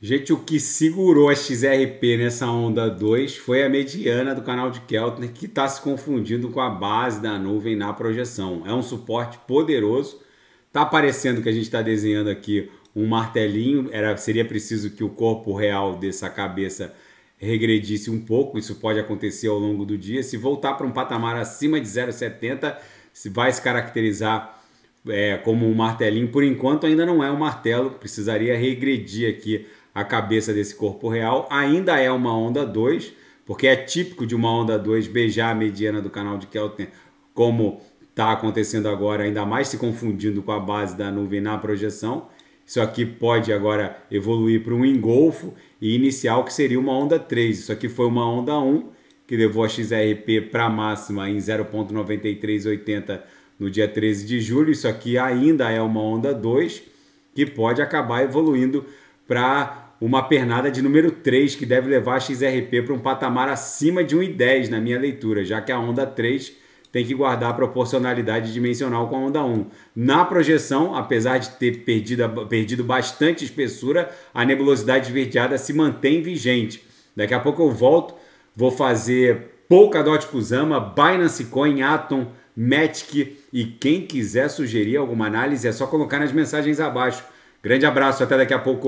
Gente, o que segurou a XRP nessa onda 2 foi a mediana do canal de Keltner, que está se confundindo com a base da nuvem na projeção. É um suporte poderoso. Tá parecendo que a gente está desenhando aqui um martelinho. Era, seria preciso que o corpo real dessa cabeça regredisse um pouco. Isso pode acontecer ao longo do dia. Se voltar para um patamar acima de 0,70, vai se caracterizar é, como um martelinho. Por enquanto ainda não é um martelo. Precisaria regredir aqui a cabeça desse corpo real. Ainda é uma onda 2, porque é típico de uma onda 2 beijar a mediana do canal de Kelten, como está acontecendo agora, ainda mais se confundindo com a base da nuvem na projeção. Isso aqui pode agora evoluir para um engolfo e inicial que seria uma onda 3. Isso aqui foi uma onda 1 que levou a XRP para a máxima em 0,9380 no dia 13 de julho. Isso aqui ainda é uma onda 2 que pode acabar evoluindo para uma pernada de número 3 que deve levar a XRP para um patamar acima de 1,10 na minha leitura, já que a onda 3 tem que guardar a proporcionalidade dimensional com a onda 1. Na projeção, apesar de ter perdido, perdido bastante espessura, a nebulosidade esverdeada se mantém vigente. Daqui a pouco eu volto, vou fazer Polkadot Kusama, Binance Coin, Atom, Matic e quem quiser sugerir alguma análise é só colocar nas mensagens abaixo. Grande abraço, até daqui a pouco.